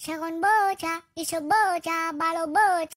Sharon boja, it's a Bocha, Balo Bocha.